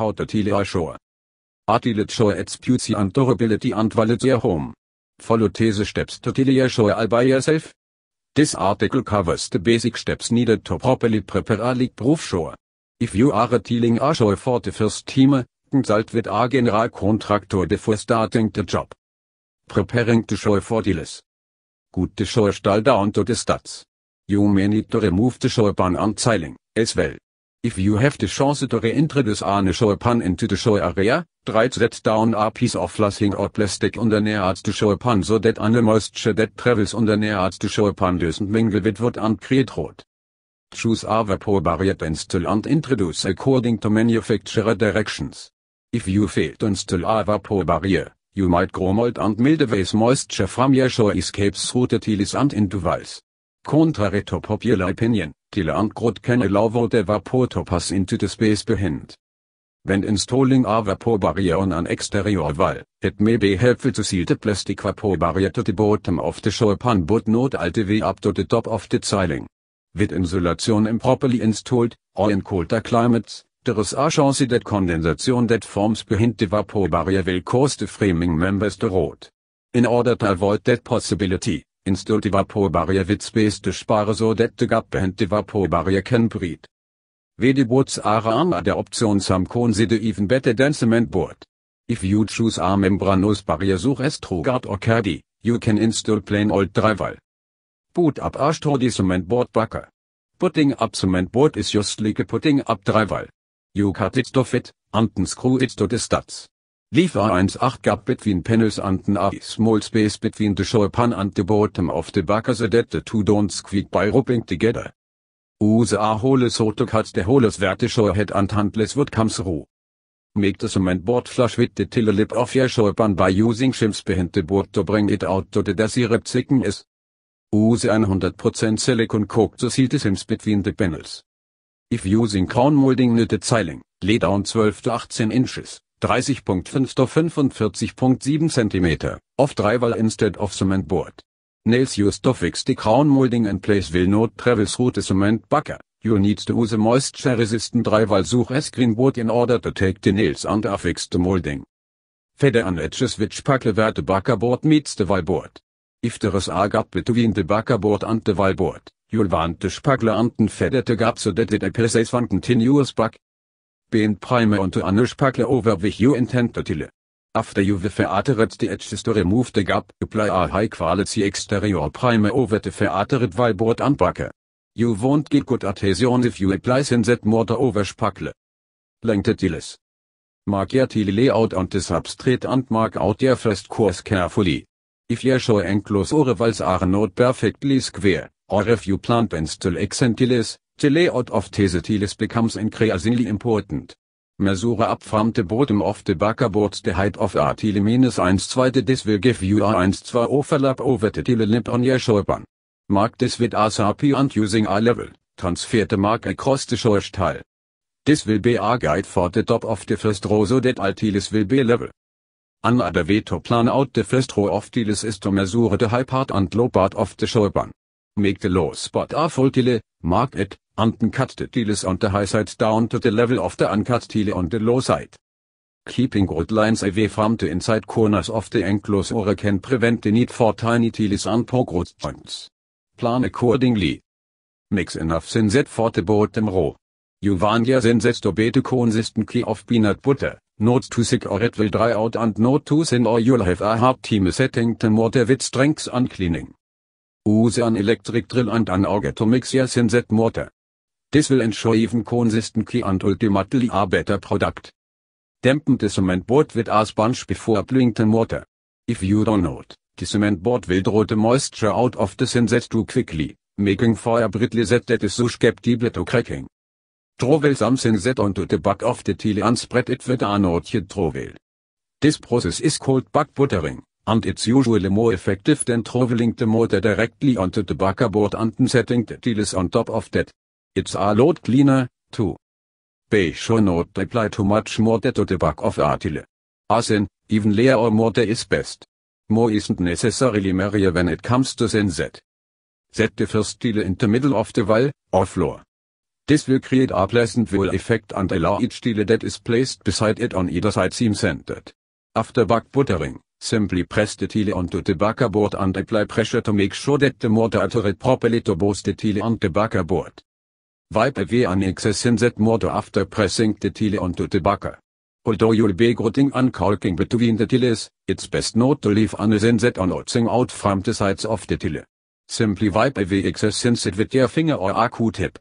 how the Tele are sure. Artilet show and durability and valid their home. Follow these steps to Tele sure all by yourself. This article covers the basic steps needed to properly prepare a leak proof sure. If you are a tealing ashore for the first team, consult with a general contractor before starting the job. Preparing the shore for dealers. Good the shore stall down to the studs. You may need to remove the shore ban and tiling, as well. If you have the chance to re-enter this pun into the show area, try to set down a piece of flashing or plastic on the nearest show pun so that any moisture that travels on the nearest show pun doesn't mingle with wood and create rot. Choose a vapor barrier to install and introduce according to manufacturer directions. If you fail to install a vapor barrier, you might grow mold and mildew moisture from your show escapes through the tiles and into walls. Contrary to popular opinion, Killerngrod can allow the vapor to pass into the space behind. When installing a vapor barrier on an exterior wall, it may be helpful to seal the plastic vapor barrier to the bottom of the shower pan but not all the way up to the top of the ceiling. With insulation improperly installed, or in colder climates, there is a chance that condensation that forms behind the vapor barrier will cause the framing members to rot. In order to avoid that possibility, Instinctiva påbærje vits bedste spare så dette gapet hentiva påbærje kan brid. Ved de bords arana der option som consider even better than cement board. If you choose a membranous barrier so restrogard or cardi, you can install plain old drywall. Boot up a sturdy cement board bucker. Putting up cement board is just like putting up drywall. You cut it to fit, and screw it to the studs. Lever 1.8 gap between panels and an a small space between the show pan and the bottom of the backer so that the two don't squeak by rubbing together. Use a holus auto cut the holes where the show head and handless wood come through. Make the cement board flush with the tiller lip of your show pan by using shims behind the board to bring it out to the desired thickness. Use 100% silicone coke to seal the shims between the panels. If using crown molding knitted tiling, lay down 12 to 18 inches. 30.5 45.7 cm, of driver instead of cement board. Nails used to fix the crown molding in place will not travel through the cement bucket. You need to use a moisture-resistant drival such as green board in order to take the nails and affix the molding. Feather on edges which puckle where the bucker board meets the wall board. If there is a gap between the bucker board and the wall board, you'll want the spuckle and the feather to gap so that it appears as one continuous buck being payment to Anushpakla over which you intend to till. After you have authorized the edges to remove the gap, apply a high quality exterior primer over the authorized vibrate unpacker. You won't get good adhesion if you apply that mortar over spackle. Length deals. Mark your tile layout on the substrate and mark out your first course carefully. If your show enclosure walls are not perfectly square, or if you plant to install exentiles, The layout of tesetiles becomes increasingly important. Mesura up from the bottom of the buckerboard the height of a tile minus 1 2 this will give you a 1 2 overlap over the tile lip on your shoreban. Mark this with a SRP and using a level, transfer the mark across the shore style. This will be a guide for the top of the first row so that all tiles will be level. Another way to plan out the first row of tiles is to measure the high part and low part of the shoreban. Make the low spot a full tile, mark it, Uncut the deal is on the high side down to the level of the uncut deal on the low side. Keeping good lines away from the inside corners of the enclosed ore can prevent the need for tiny tealies on growth joints. Plan accordingly. Mix enough synset for the bottom row. You want your synset to be the key of peanut butter, not too sick or it will dry out and not too thin or you'll have a hard time setting the mortar with strength and cleaning. Use an electric drill and an auger to mix your synset mortar. This will ensure even consistency and ultimately a better product. Dampen the cement board with a sponge before applying the mortar. If you don't the cement board will draw the moisture out of the cement too quickly, making for a brittle set that is susceptible to cracking. Trowel some inset onto the back of the tile and spread it with an orchid trowel. This process is called back buttering, and it's usually more effective than troweling the mortar directly onto the backer board and setting the tiles on top of that. It's a lot cleaner, too. They should not apply too much mortar to the back of As in, even layer mortar is best. More isn't necessarily merrier when it comes to sunset. Set the first tile in the middle of the wall, or floor. This will create a pleasant wall effect and allow each tile that is placed beside it on either side seam centered. After back buttering, simply press the tile onto the backer board and apply pressure to make sure that the mortar adheres properly to both the tile and the backer board. Viper V annexes in that motor after pressing the tile onto the bucker. Although you'll be and caulking between the tiles, it's best not to leave anything that or notching out from the sides of the tile. Simply wipe away excess it with your finger or a tip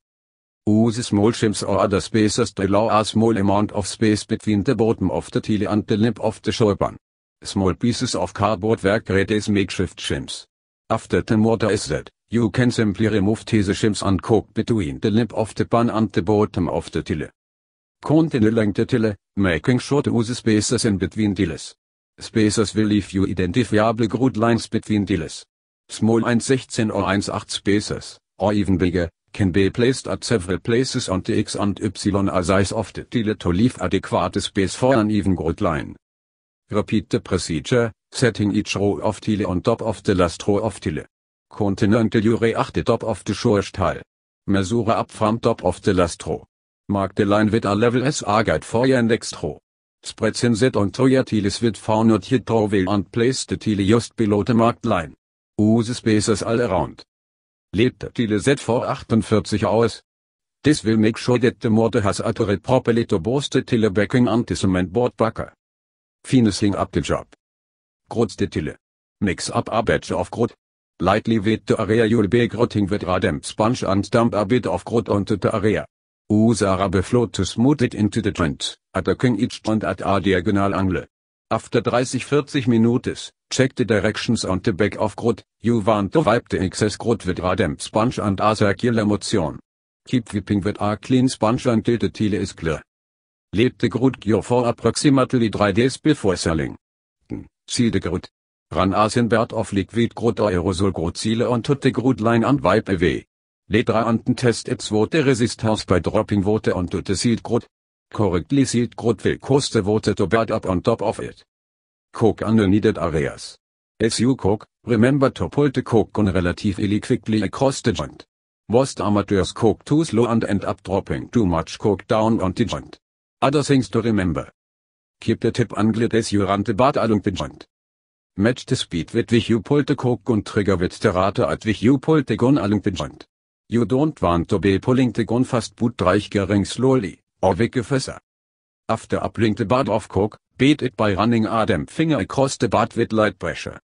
Use small shims or other spacers to allow a small amount of space between the bottom of the tile and the lip of the shotgun. Small pieces of cardboard work great as makeshift shims. After the mortar is set, you can simply remove these shims and cook between the lip of the pan and the bottom of the tiller. Continuing the tiller, making sure to use spaces in between tillers. Spaces will leave you identifiable grout lines between tillers. Small 116 or 18 spaces, or even bigger, can be placed at several places on the X and Y size of the tiller to leave adequate space for an even grout line. Repeat the procedure, setting each row of tile on top of the last row of tile. Continental until achte top of the shortest tile. Measure up from top of the last row. Mark the line with a level as a guide for your next row. set on to your tiles with four row wheel and place the tile just below the marked line. Use spaces all around. Leave the tile set for 48 hours. This will make sure that the mortar has adhered properly to both the tile backing and the cement board backer. Finishing up the job groddetille. Mix up a batch of grot. Lightly with the area you'll be grotting with radem sponge and dump a bit of grot onto the area. Use a rubber float to smooth it into the joint, king each joint at a diagonal angle. After 30-40 minutes, check the directions on the back of grot, you want to wipe the excess grot with radem sponge and a circular motion. Keep whipping with a clean sponge until the tile is clear. Let the grod cure for approximately 3 days before selling. Sidegrut. Ran asin Asenbert of Liquidgrut aerosolgruzile on tutte line an vibe ev. Ledra anten test its vote resistance by dropping vote on tutte grut. Correctly grut will koste vote to bad up on top of it. Cook under needed areas. As you cook, remember to pull the cook on relatively quickly across the joint. Most amateurs cook too slow and end up dropping too much cook down on the joint. Other things to remember keep the Kippertip Angledes Jurante Bad Alung speed with which you pull the Kok gun Trigger with the rate at which you wich Jupolte Gon Alung Pinjoint. You don't want to be pulling the gun fast boot dreich gering slowly, or wicke Fässer. After uplink the bat off Kok, beat it by running Adam finger across the bat with light pressure.